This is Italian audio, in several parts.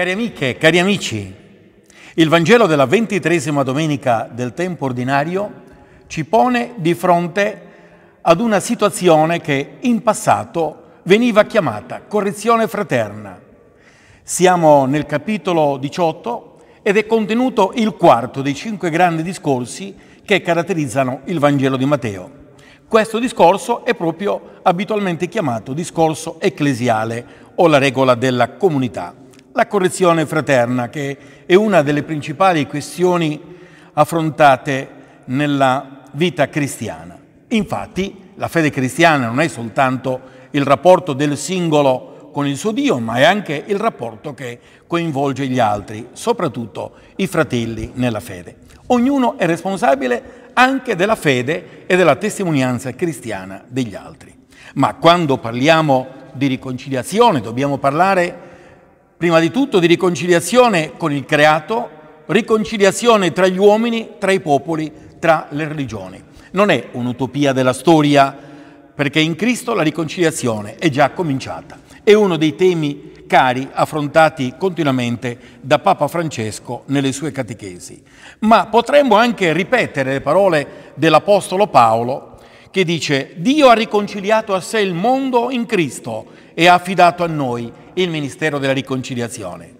Cari amiche, cari amici, il Vangelo della ventitresima domenica del tempo ordinario ci pone di fronte ad una situazione che in passato veniva chiamata correzione fraterna. Siamo nel capitolo 18 ed è contenuto il quarto dei cinque grandi discorsi che caratterizzano il Vangelo di Matteo. Questo discorso è proprio abitualmente chiamato discorso ecclesiale o la regola della comunità la correzione fraterna, che è una delle principali questioni affrontate nella vita cristiana. Infatti, la fede cristiana non è soltanto il rapporto del singolo con il suo Dio, ma è anche il rapporto che coinvolge gli altri, soprattutto i fratelli nella fede. Ognuno è responsabile anche della fede e della testimonianza cristiana degli altri. Ma quando parliamo di riconciliazione dobbiamo parlare di prima di tutto di riconciliazione con il creato, riconciliazione tra gli uomini, tra i popoli, tra le religioni. Non è un'utopia della storia, perché in Cristo la riconciliazione è già cominciata. È uno dei temi cari affrontati continuamente da Papa Francesco nelle sue catechesi. Ma potremmo anche ripetere le parole dell'Apostolo Paolo che dice Dio ha riconciliato a sé il mondo in Cristo e ha affidato a noi il Ministero della Riconciliazione.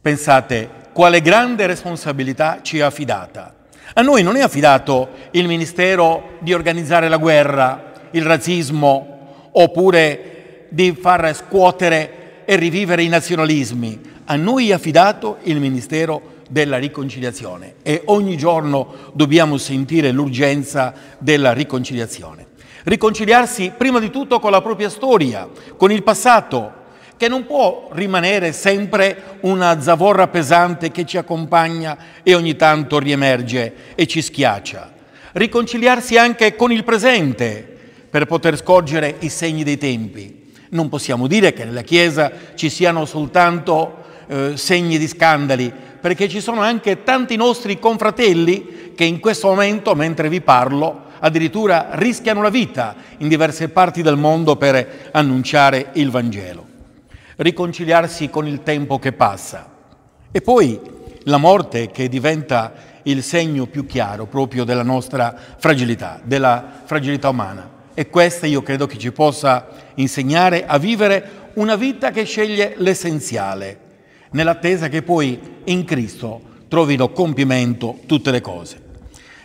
Pensate quale grande responsabilità ci è affidata. A noi non è affidato il Ministero di organizzare la guerra, il razzismo, oppure di far scuotere e rivivere i nazionalismi. A noi è affidato il Ministero della riconciliazione e ogni giorno dobbiamo sentire l'urgenza della riconciliazione. Riconciliarsi prima di tutto con la propria storia, con il passato, che non può rimanere sempre una zavorra pesante che ci accompagna e ogni tanto riemerge e ci schiaccia. Riconciliarsi anche con il presente per poter scorgere i segni dei tempi. Non possiamo dire che nella Chiesa ci siano soltanto eh, segni di scandali, perché ci sono anche tanti nostri confratelli che in questo momento, mentre vi parlo, addirittura rischiano la vita in diverse parti del mondo per annunciare il Vangelo riconciliarsi con il tempo che passa. E poi la morte che diventa il segno più chiaro proprio della nostra fragilità, della fragilità umana. E questa io credo che ci possa insegnare a vivere una vita che sceglie l'essenziale, nell'attesa che poi in Cristo trovino compimento tutte le cose.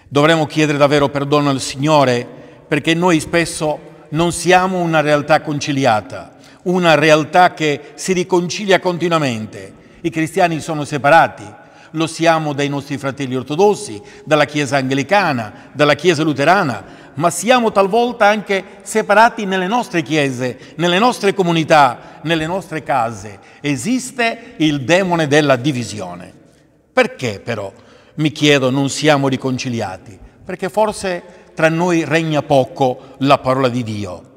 Dovremmo chiedere davvero perdono al Signore perché noi spesso non siamo una realtà conciliata, una realtà che si riconcilia continuamente. I cristiani sono separati, lo siamo dai nostri fratelli ortodossi, dalla Chiesa anglicana, dalla Chiesa luterana, ma siamo talvolta anche separati nelle nostre chiese, nelle nostre comunità, nelle nostre case. Esiste il demone della divisione. Perché però, mi chiedo, non siamo riconciliati? Perché forse tra noi regna poco la parola di Dio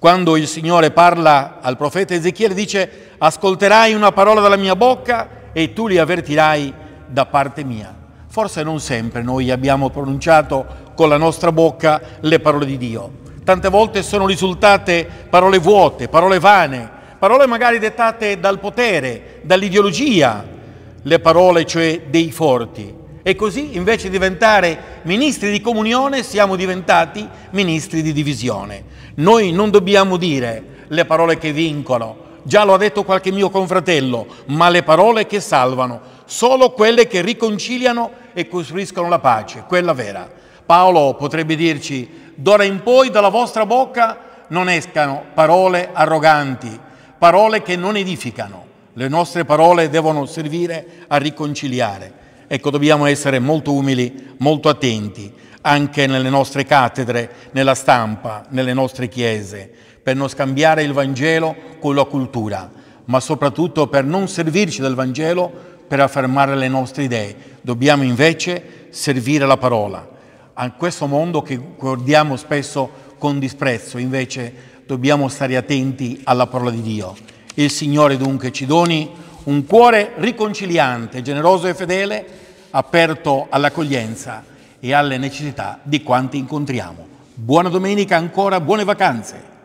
quando il Signore parla al profeta Ezechiele dice ascolterai una parola dalla mia bocca e tu li avvertirai da parte mia. Forse non sempre noi abbiamo pronunciato con la nostra bocca le parole di Dio. Tante volte sono risultate parole vuote, parole vane, parole magari dettate dal potere, dall'ideologia, le parole cioè dei forti. E così invece di diventare ministri di comunione siamo diventati ministri di divisione. Noi non dobbiamo dire le parole che vincono, già lo ha detto qualche mio confratello, ma le parole che salvano, solo quelle che riconciliano e costruiscono la pace, quella vera. Paolo potrebbe dirci, d'ora in poi dalla vostra bocca non escano parole arroganti, parole che non edificano. Le nostre parole devono servire a riconciliare. Ecco, dobbiamo essere molto umili, molto attenti, anche nelle nostre cattedre, nella stampa, nelle nostre chiese, per non scambiare il Vangelo con la cultura, ma soprattutto per non servirci del Vangelo per affermare le nostre idee. Dobbiamo invece servire la parola. A questo mondo che guardiamo spesso con disprezzo, invece dobbiamo stare attenti alla parola di Dio. Il Signore dunque ci doni un cuore riconciliante, generoso e fedele, aperto all'accoglienza e alle necessità di quanti incontriamo. Buona domenica ancora, buone vacanze.